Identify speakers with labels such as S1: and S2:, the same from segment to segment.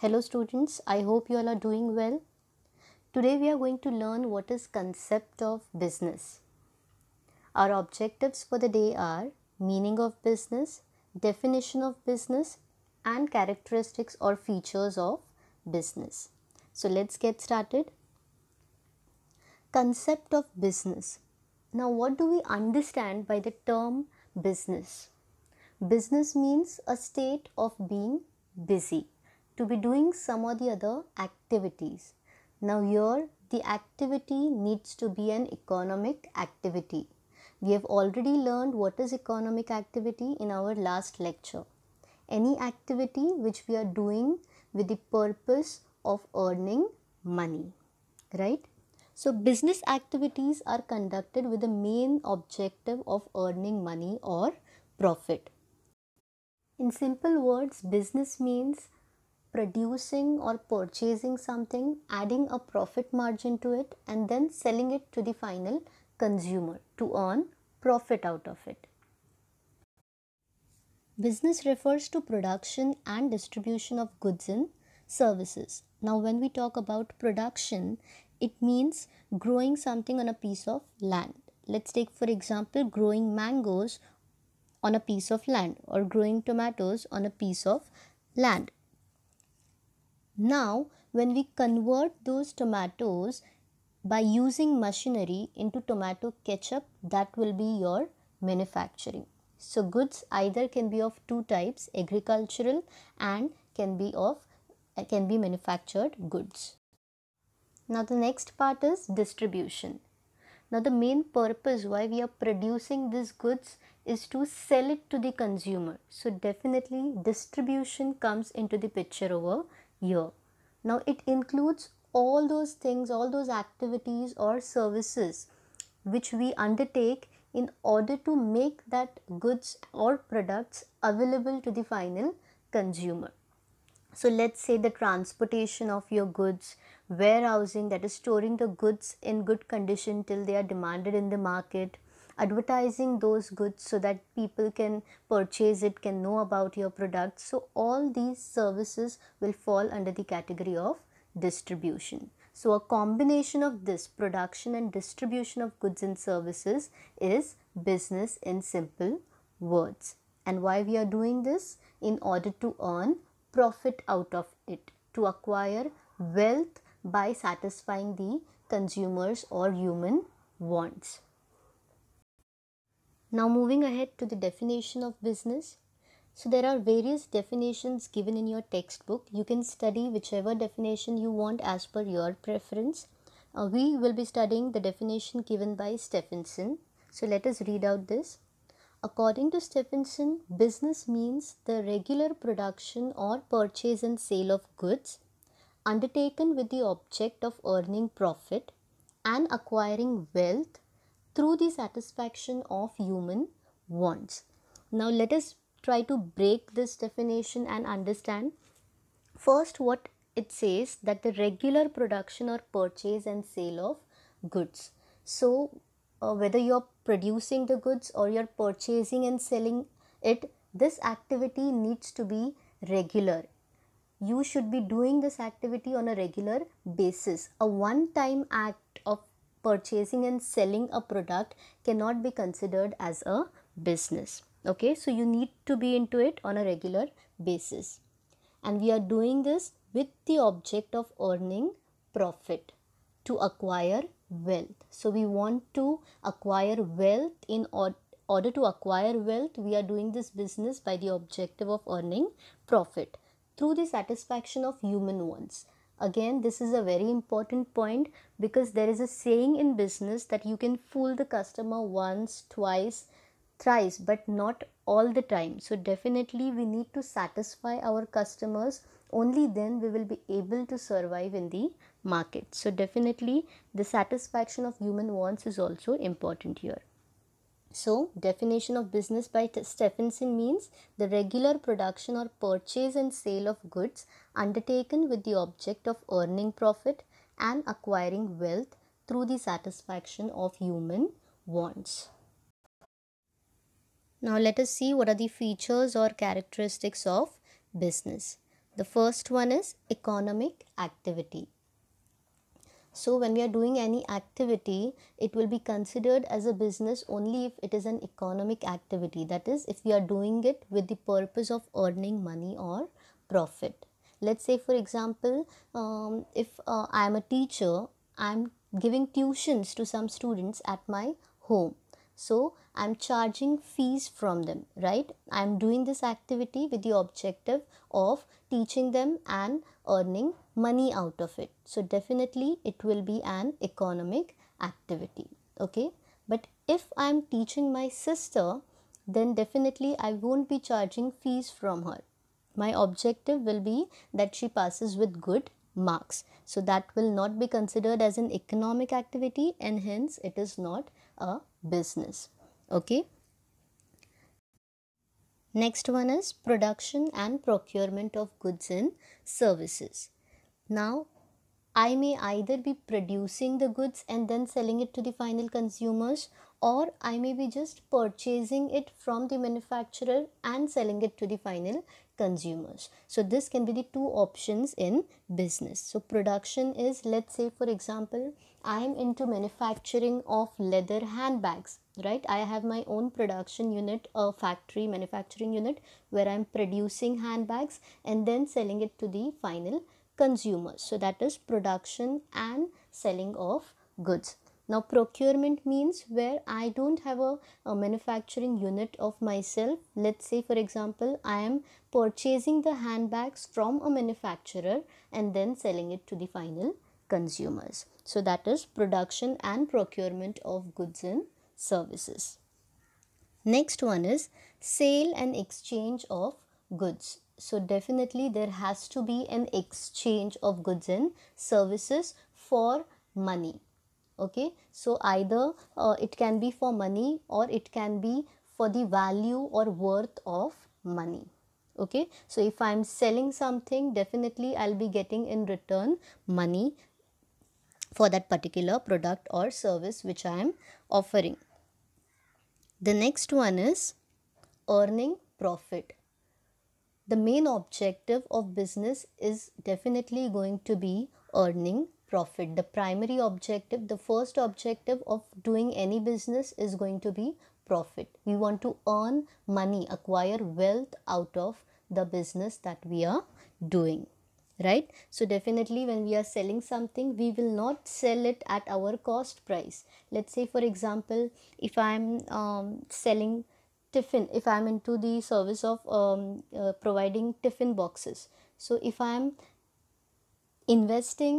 S1: Hello students, I hope you all are doing well. Today we are going to learn what is concept of business. Our objectives for the day are meaning of business, definition of business and characteristics or features of business. So let's get started. Concept of business. Now what do we understand by the term business? Business means a state of being busy to be doing some or the other activities. Now here the activity needs to be an economic activity. We have already learned what is economic activity in our last lecture. Any activity which we are doing with the purpose of earning money, right? So business activities are conducted with the main objective of earning money or profit. In simple words, business means producing or purchasing something, adding a profit margin to it, and then selling it to the final consumer to earn profit out of it. Business refers to production and distribution of goods and services. Now, when we talk about production, it means growing something on a piece of land. Let's take, for example, growing mangoes on a piece of land or growing tomatoes on a piece of land. Now, when we convert those tomatoes by using machinery into tomato ketchup, that will be your manufacturing. So, goods either can be of two types, agricultural and can be of can be manufactured goods. Now the next part is distribution. Now the main purpose why we are producing these goods is to sell it to the consumer. So definitely distribution comes into the picture over year. Now, it includes all those things, all those activities or services which we undertake in order to make that goods or products available to the final consumer. So let's say the transportation of your goods, warehousing that is storing the goods in good condition till they are demanded in the market, advertising those goods so that people can purchase it, can know about your product. So, all these services will fall under the category of distribution. So, a combination of this production and distribution of goods and services is business in simple words. And why we are doing this? In order to earn profit out of it, to acquire wealth by satisfying the consumers or human wants. Now, moving ahead to the definition of business. So, there are various definitions given in your textbook. You can study whichever definition you want as per your preference. Uh, we will be studying the definition given by Stephenson. So, let us read out this. According to Stephenson, business means the regular production or purchase and sale of goods undertaken with the object of earning profit and acquiring wealth through the satisfaction of human wants. Now, let us try to break this definition and understand first what it says that the regular production or purchase and sale of goods. So, uh, whether you're producing the goods or you're purchasing and selling it, this activity needs to be regular. You should be doing this activity on a regular basis. A one time act of purchasing and selling a product cannot be considered as a business okay so you need to be into it on a regular basis and we are doing this with the object of earning profit to acquire wealth so we want to acquire wealth in or order to acquire wealth we are doing this business by the objective of earning profit through the satisfaction of human wants Again, this is a very important point because there is a saying in business that you can fool the customer once, twice, thrice, but not all the time. So, definitely, we need to satisfy our customers. Only then we will be able to survive in the market. So, definitely, the satisfaction of human wants is also important here. So, definition of business by Stephenson means the regular production or purchase and sale of goods undertaken with the object of earning profit and acquiring wealth through the satisfaction of human wants. Now, let us see what are the features or characteristics of business. The first one is economic activity. So when we are doing any activity, it will be considered as a business only if it is an economic activity. That is, if we are doing it with the purpose of earning money or profit. Let's say, for example, um, if uh, I am a teacher, I am giving tuitions to some students at my home. So I'm charging fees from them, right? I'm doing this activity with the objective of teaching them and earning money out of it so definitely it will be an economic activity okay but if i'm teaching my sister then definitely i won't be charging fees from her my objective will be that she passes with good marks so that will not be considered as an economic activity and hence it is not a business okay next one is production and procurement of goods and services now, I may either be producing the goods and then selling it to the final consumers, or I may be just purchasing it from the manufacturer and selling it to the final consumers. So, this can be the two options in business. So, production is let's say, for example, I am into manufacturing of leather handbags, right? I have my own production unit, a factory manufacturing unit where I'm producing handbags and then selling it to the final consumers. So that is production and selling of goods. Now procurement means where I don't have a, a, manufacturing unit of myself. Let's say for example I am purchasing the handbags from a manufacturer and then selling it to the final consumers. So that is production and procurement of goods and services. Next one is sale and exchange of goods. So definitely there has to be an exchange of goods and services for money. Okay, so either uh, it can be for money or it can be for the value or worth of money. Okay, so if I am selling something, definitely I'll be getting in return money for that particular product or service which I am offering. The next one is earning profit the main objective of business is definitely going to be earning profit the primary objective the first objective of doing any business is going to be profit we want to earn money acquire wealth out of the business that we are doing right so definitely when we are selling something we will not sell it at our cost price let's say for example if i'm um, selling tiffin if i'm into the service of um, uh, providing tiffin boxes so if i'm investing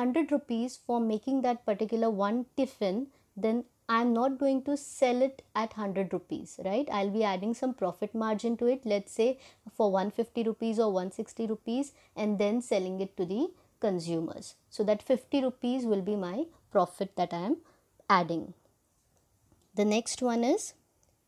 S1: 100 rupees for making that particular one tiffin then i'm not going to sell it at 100 rupees right i'll be adding some profit margin to it let's say for 150 rupees or 160 rupees and then selling it to the consumers so that 50 rupees will be my profit that i am adding the next one is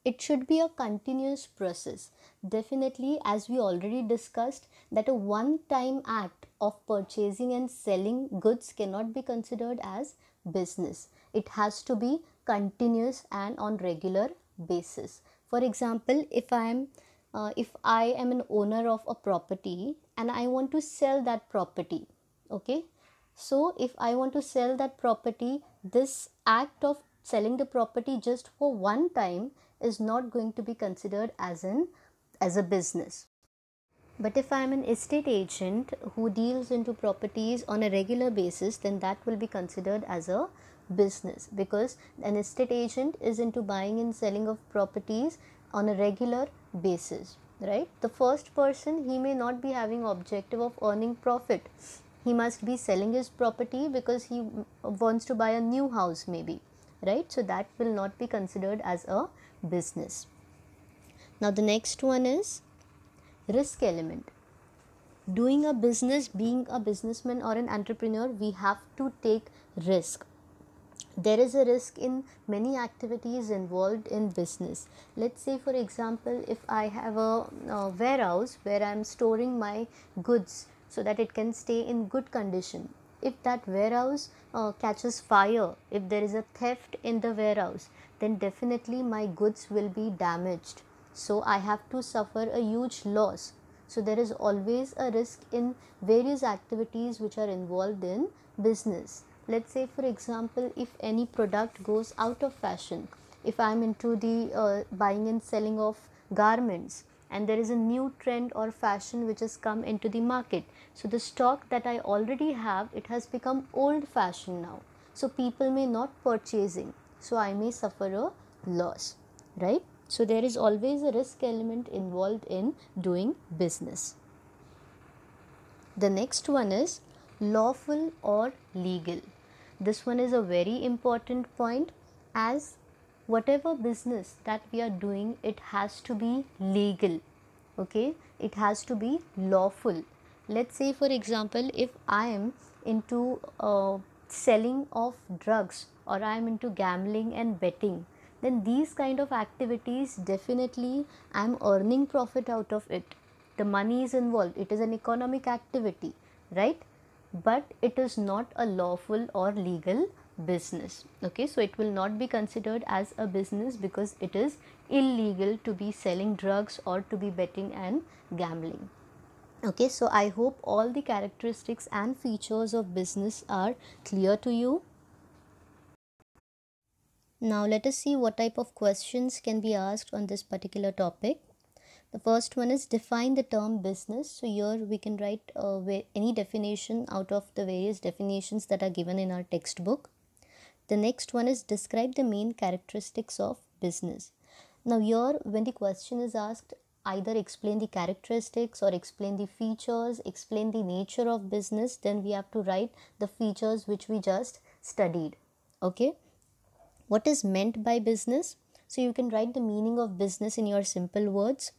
S1: it should be a continuous process definitely as we already discussed that a one time act of purchasing and selling goods cannot be considered as business it has to be continuous and on regular basis for example if i am uh, if i am an owner of a property and i want to sell that property okay so if i want to sell that property this act of selling the property just for one time is not going to be considered as an as a business but if i am an estate agent who deals into properties on a regular basis then that will be considered as a business because an estate agent is into buying and selling of properties on a regular basis right the first person he may not be having objective of earning profit he must be selling his property because he wants to buy a new house maybe right so that will not be considered as a business. Now, the next one is risk element. Doing a business, being a businessman or an entrepreneur, we have to take risk. There is a risk in many activities involved in business. Let's say, for example, if I have a, a warehouse where I'm storing my goods so that it can stay in good condition if that warehouse uh, catches fire, if there is a theft in the warehouse, then definitely my goods will be damaged. So I have to suffer a huge loss. So there is always a risk in various activities which are involved in business. Let's say, for example, if any product goes out of fashion, if I'm into the uh, buying and selling of garments, and there is a new trend or fashion which has come into the market so the stock that i already have it has become old fashioned now so people may not purchasing so i may suffer a loss right so there is always a risk element involved in doing business the next one is lawful or legal this one is a very important point as whatever business that we are doing it has to be legal okay it has to be lawful let's say for example if i am into uh, selling of drugs or I am into gambling and betting, then these kind of activities definitely I am earning profit out of it. The money is involved, it is an economic activity, right? But it is not a lawful or legal business. Okay, so it will not be considered as a business because it is illegal to be selling drugs or to be betting and gambling okay so i hope all the characteristics and features of business are clear to you now let us see what type of questions can be asked on this particular topic the first one is define the term business so here we can write uh, any definition out of the various definitions that are given in our textbook the next one is describe the main characteristics of business now here when the question is asked either explain the characteristics or explain the features, explain the nature of business, then we have to write the features which we just studied. Okay. What is meant by business? So you can write the meaning of business in your simple words.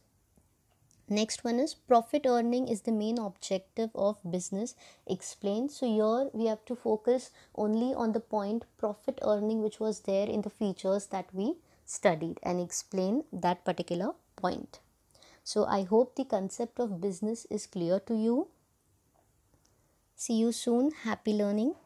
S1: Next one is profit earning is the main objective of business explained. So here we have to focus only on the point profit earning which was there in the features that we studied and explain that particular point. So, I hope the concept of business is clear to you. See you soon. Happy learning.